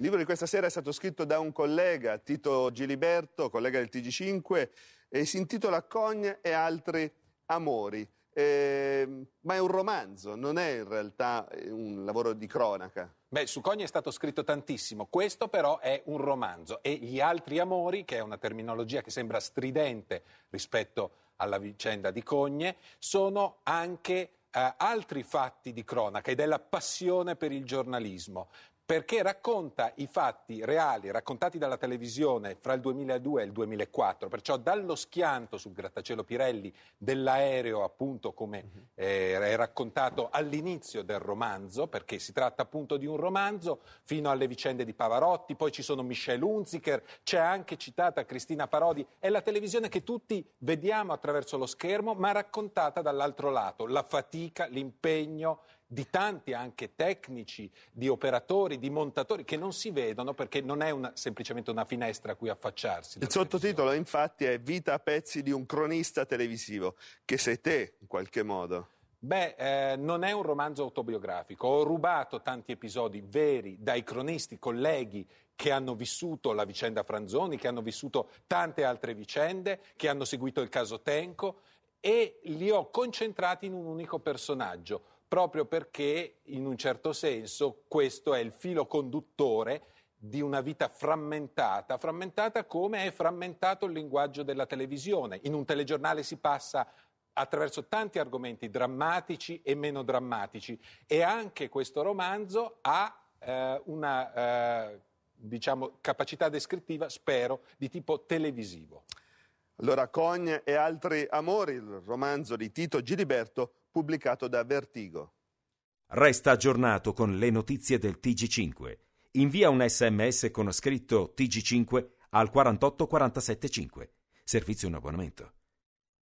Il libro di questa sera è stato scritto da un collega, Tito Giliberto, collega del TG5, e si intitola Cogne e altri amori. Eh, ma è un romanzo, non è in realtà eh, un lavoro di cronaca. Beh, su Cogne è stato scritto tantissimo, questo però è un romanzo e gli altri amori, che è una terminologia che sembra stridente rispetto alla vicenda di Cogne, sono anche eh, altri fatti di cronaca ed è la passione per il giornalismo, perché racconta i fatti reali raccontati dalla televisione fra il 2002 e il 2004, perciò dallo schianto sul grattacielo Pirelli dell'aereo, appunto come mhm. eh, è raccontato all'inizio del romanzo, perché si tratta appunto di un romanzo, fino alle vicende di Pavarotti, poi ci sono Michel Hunziker, c'è anche citata Cristina Parodi, è la televisione che tutti vediamo attraverso lo schermo, ma raccontata dall'altro lato, la fatica, l'impegno, di tanti anche tecnici, di operatori, di montatori che non si vedono perché non è una, semplicemente una finestra a cui affacciarsi. Il sottotitolo infatti è Vita a pezzi di un cronista televisivo, che sei te in qualche modo. Beh, eh, non è un romanzo autobiografico. Ho rubato tanti episodi veri dai cronisti, colleghi che hanno vissuto la vicenda Franzoni, che hanno vissuto tante altre vicende, che hanno seguito il caso Tenco e li ho concentrati in un unico personaggio proprio perché in un certo senso questo è il filo conduttore di una vita frammentata, frammentata come è frammentato il linguaggio della televisione. In un telegiornale si passa attraverso tanti argomenti drammatici e meno drammatici e anche questo romanzo ha eh, una eh, diciamo, capacità descrittiva, spero, di tipo televisivo. Allora, Cogne e altri amori, il romanzo di Tito Giliberto, pubblicato da Vertigo. Resta aggiornato con le notizie del TG5. Invia un sms con scritto TG5 al 48475. Servizio in abbonamento.